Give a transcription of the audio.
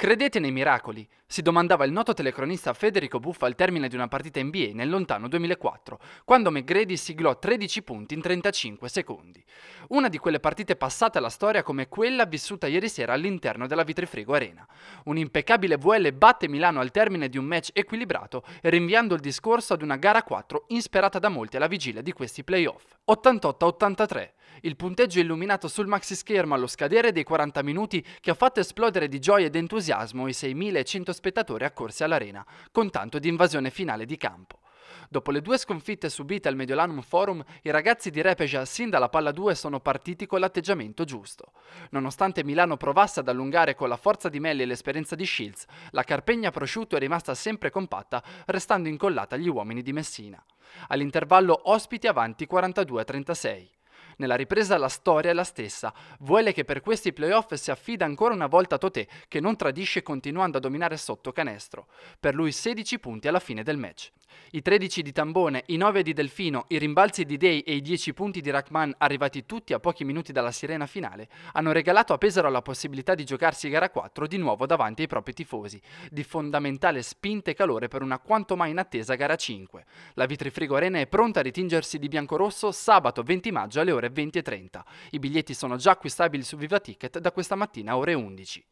Credete nei miracoli? Si domandava il noto telecronista Federico Buffa al termine di una partita NBA nel lontano 2004, quando McGrady siglò 13 punti in 35 secondi. Una di quelle partite passate alla storia come quella vissuta ieri sera all'interno della Vitrifrego Arena. Un impeccabile VL batte Milano al termine di un match equilibrato, rinviando il discorso ad una gara 4 insperata da molti alla vigilia di questi playoff. 88-83. Il punteggio illuminato sul maxi schermo allo scadere dei 40 minuti che ha fatto esplodere di gioia ed entusiasmo entusiasmo i 6.100 spettatori accorsi all'arena, con tanto di invasione finale di campo. Dopo le due sconfitte subite al Mediolanum Forum, i ragazzi di Repeja sin dalla palla 2 sono partiti con l'atteggiamento giusto. Nonostante Milano provasse ad allungare con la forza di Melli e l'esperienza di Shields, la Carpegna Prosciutto è rimasta sempre compatta, restando incollata agli uomini di Messina. All'intervallo ospiti avanti 42 36. Nella ripresa la storia è la stessa. Vuole che per questi playoff si affida ancora una volta a Totè, che non tradisce continuando a dominare sotto canestro. Per lui 16 punti alla fine del match. I 13 di Tambone, i 9 di Delfino, i rimbalzi di Day e i 10 punti di Rachman, arrivati tutti a pochi minuti dalla sirena finale, hanno regalato a Pesaro la possibilità di giocarsi gara 4 di nuovo davanti ai propri tifosi, di fondamentale spinta e calore per una quanto mai inattesa gara 5. La Vitrifrigo Arena è pronta a ritingersi di biancorosso sabato 20 maggio alle ore 20.30. I biglietti sono già acquistabili su Viva Ticket da questa mattina alle ore 11.